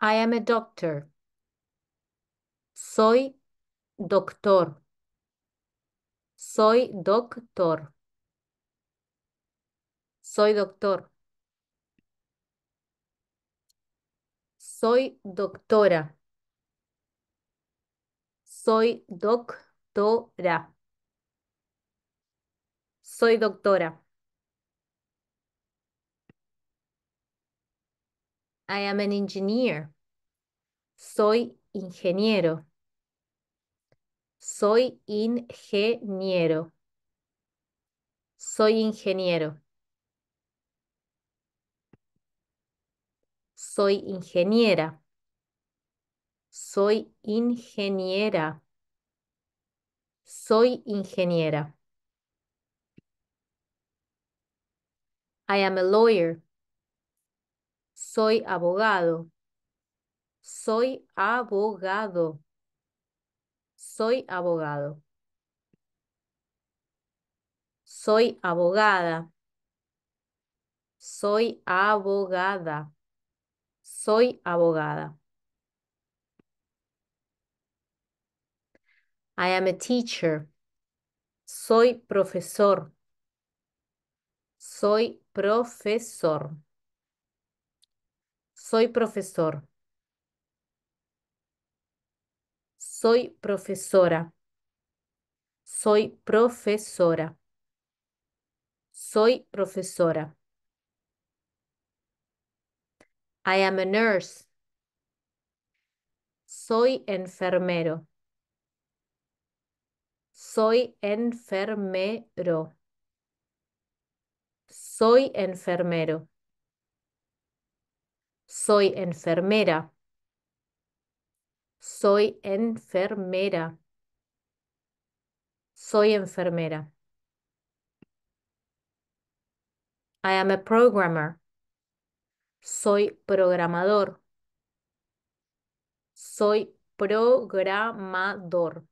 I am a doctor. Soy doctor. Soy doctor. Soy doctor. Soy doctora. Soy doctora. Soy doctora. I am an engineer. Soy ingeniero. Soy ingeniero. Soy ingeniero. Soy ingeniera. Soy ingeniera. Soy ingeniera. I am a lawyer. Soy abogado. Soy abogado. Soy abogado. Soy abogada. Soy abogada. Soy abogada. I am a teacher. Soy profesor. Soy profesor. Soy profesor. Soy profesora. Soy profesora. Soy profesora. I am a nurse. Soy enfermero. Soy enfermero. Soy enfermero. Soy enfermera. Soy enfermera. Soy enfermera. I am a programmer. Soy programador. Soy programador.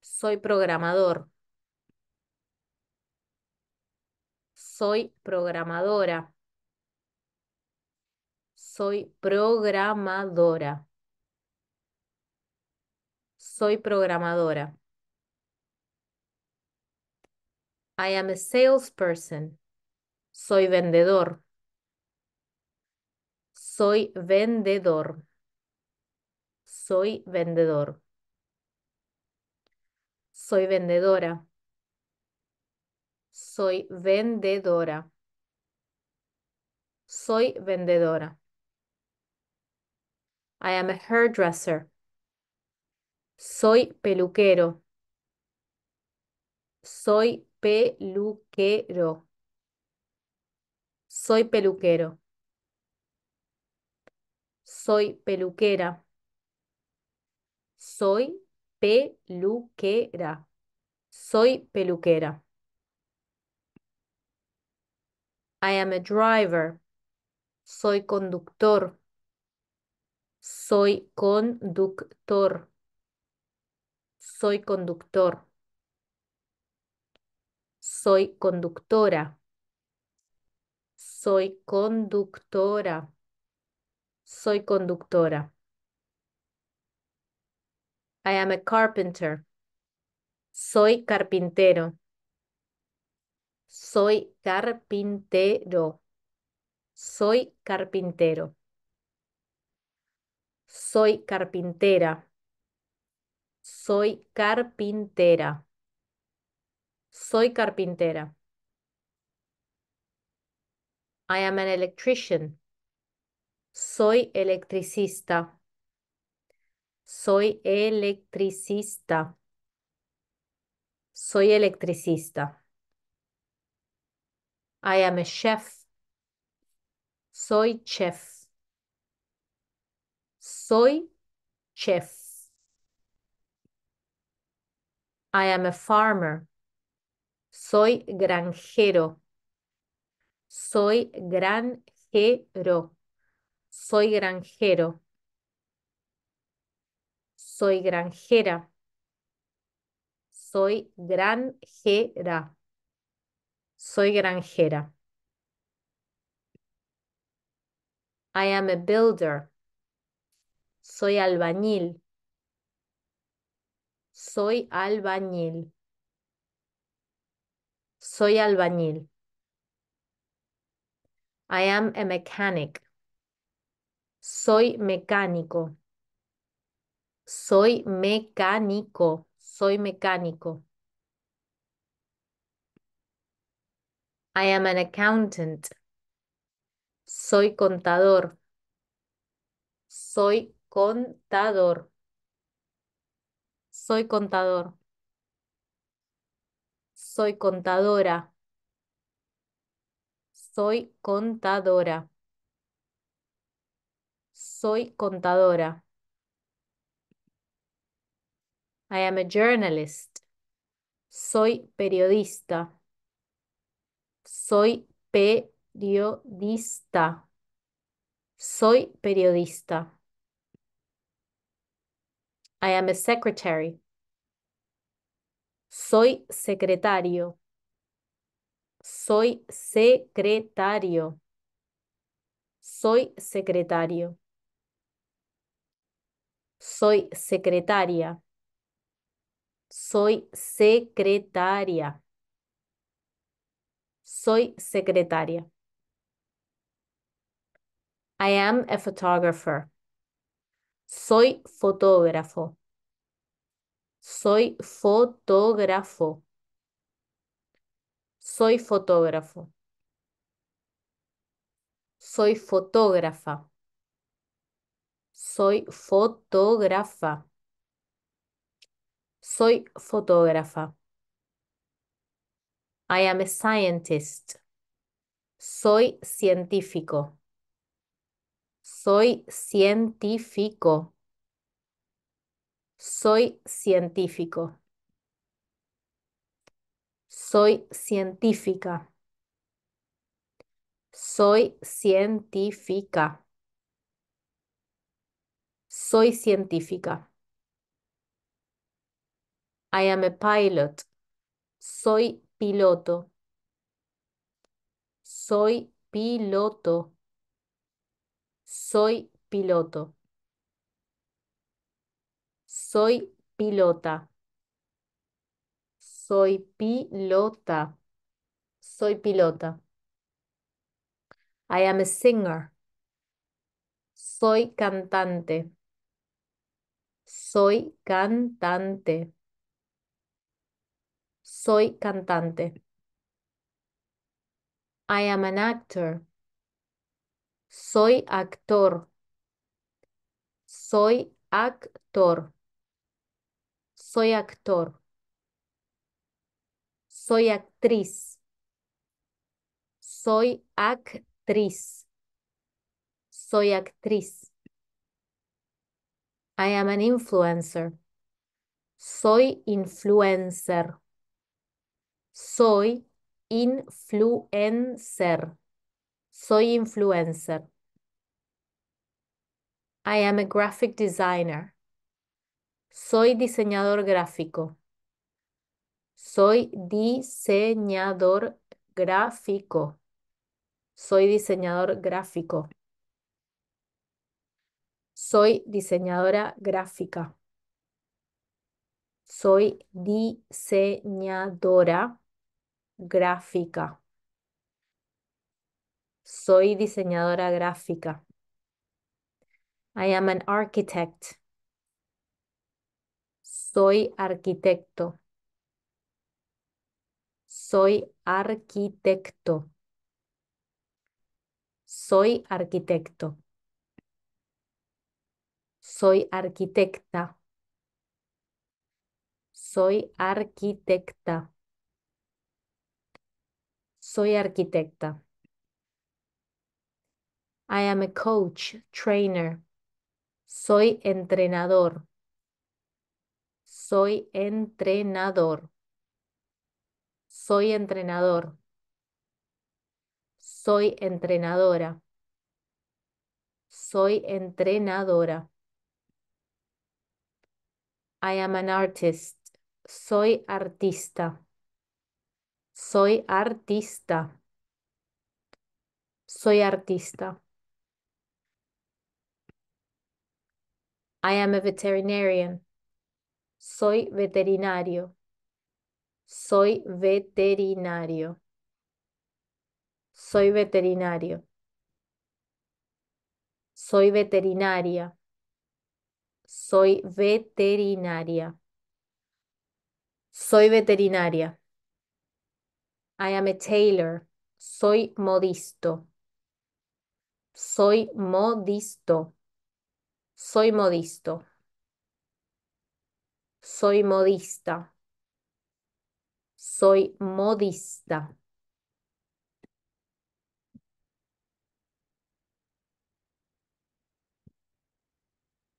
Soy programador. Soy programadora. Soy programadora. Soy programadora. I am a salesperson. Soy vendedor. Soy vendedor. Soy vendedor. Soy vendedora. Soy vendedora. Soy vendedora. I am a hairdresser. Soy peluquero. Soy peluquero. Soy peluquero. Soy peluquera. Soy peluquera. Soy peluquera. I am a driver. Soy conductor. Soy conductor. Soy conductor. Soy conductora. Soy conductora. Soy conductora. I am a carpenter. Soy carpintero. Soy carpintero. Soy carpintero. Soy carpintera. Soy carpintera. Soy carpintera. I am an electrician. Soy electricista. Soy electricista. Soy electricista. I am a chef. Soy chef. Soy chef. I am a farmer. Soy granjero. Soy granjero. Soy granjero. Soy granjera. Soy granjera. Soy granjera. I am a builder. Soy albañil. Soy albañil. Soy albañil. I am a mechanic. Soy mecánico. Soy mecánico. Soy mecánico. I am an accountant. Soy contador. Soy Contador. Soy contador. Soy contadora. Soy contadora. Soy contadora. I am a journalist. Soy periodista. Soy periodista. Soy periodista. I am a secretary. Soy secretario. Soy secretario. Soy secretario. Soy secretaria. Soy secretaria. Soy secretaria. I am a photographer. Soy fotógrafo. Soy fotógrafo. Soy fotógrafo. Soy fotógrafa. Soy fotógrafa. Soy fotógrafa. I am a scientist. Soy científico. Soy científico. Soy científico. Soy científica. Soy científica. Soy científica. I am a pilot. Soy piloto. Soy piloto. Soy piloto. Soy pilota. Soy pilota. Soy pilota. I am a singer. Soy cantante. Soy cantante. Soy cantante. I am an actor. Soy actor. Soy actor. Soy actor. Soy actriz. Soy actriz. Soy actriz. I am an influencer. Soy influencer. Soy influencer. Soy influencer. I am a graphic designer. Soy diseñador gráfico. Soy diseñador gráfico. Soy diseñador gráfico. Soy diseñadora gráfica. Soy diseñadora gráfica. Soy diseñadora gráfica. I am an architect. Soy arquitecto. Soy arquitecto. Soy arquitecto. Soy arquitecta. Soy arquitecta. Soy arquitecta. I am a coach, trainer. Soy entrenador. Soy entrenador. Soy entrenador. Soy entrenadora. Soy entrenadora. I am an artist. Soy artista. Soy artista. Soy artista. I am a veterinarian. Soy veterinario. Soy veterinario. Soy veterinario. Soy veterinaria. Soy veterinaria. Soy veterinaria. I am a tailor. Soy modisto. Soy modisto. Soy modisto. Soy modista. Soy modista.